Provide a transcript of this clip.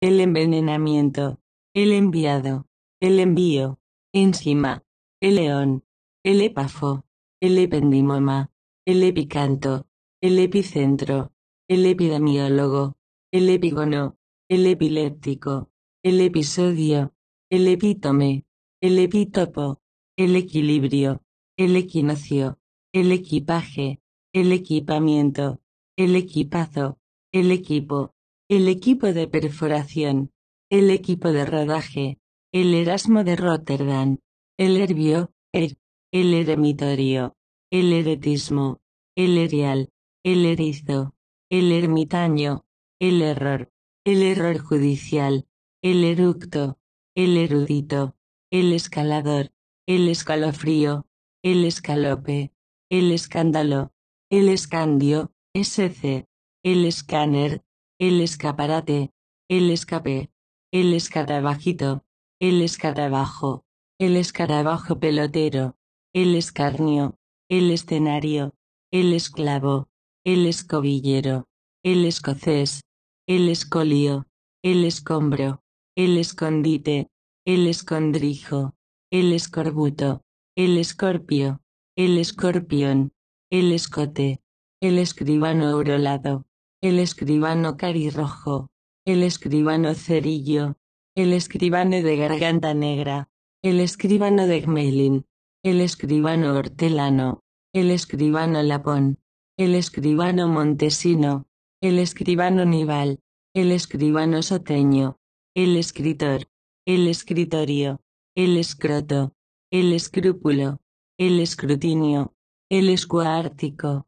el envenenamiento, el enviado, el envío, enzima, el león, el épafo, el ependimoma, el epicanto, el epicentro, el epidemiólogo, el epígono, el epiléptico, el episodio, el epítome, el epítopo, el equilibrio, el equinocio, el equipaje, el equipamiento, el equipazo, el equipo, el equipo de perforación, el equipo de rodaje, el Erasmo de Rotterdam, el Herbio, el Eremitorio, el Eretismo, el Erial, el Erizo, el Ermitaño, el Error, el Error Judicial, el Eructo, el Erudito, el Escalador, el Escalofrío, el Escalope, el Escándalo, el Escandio, SC, el Escáner, el escaparate, el escape, el escarabajito, el escarabajo, el escarabajo pelotero, el escarnio, el escenario, el esclavo, el escobillero, el escocés, el escolio, el escombro, el escondite, el escondrijo, el escorbuto, el escorpio, el escorpión, el escote, el escribano orolado el escribano carirrojo, el escribano cerillo, el escribano de garganta negra, el escribano de Gmelin, el escribano hortelano, el escribano lapón, el escribano montesino, el escribano nival, el escribano soteño, el escritor, el escritorio, el escroto, el escrúpulo, el escrutinio, el escuártico,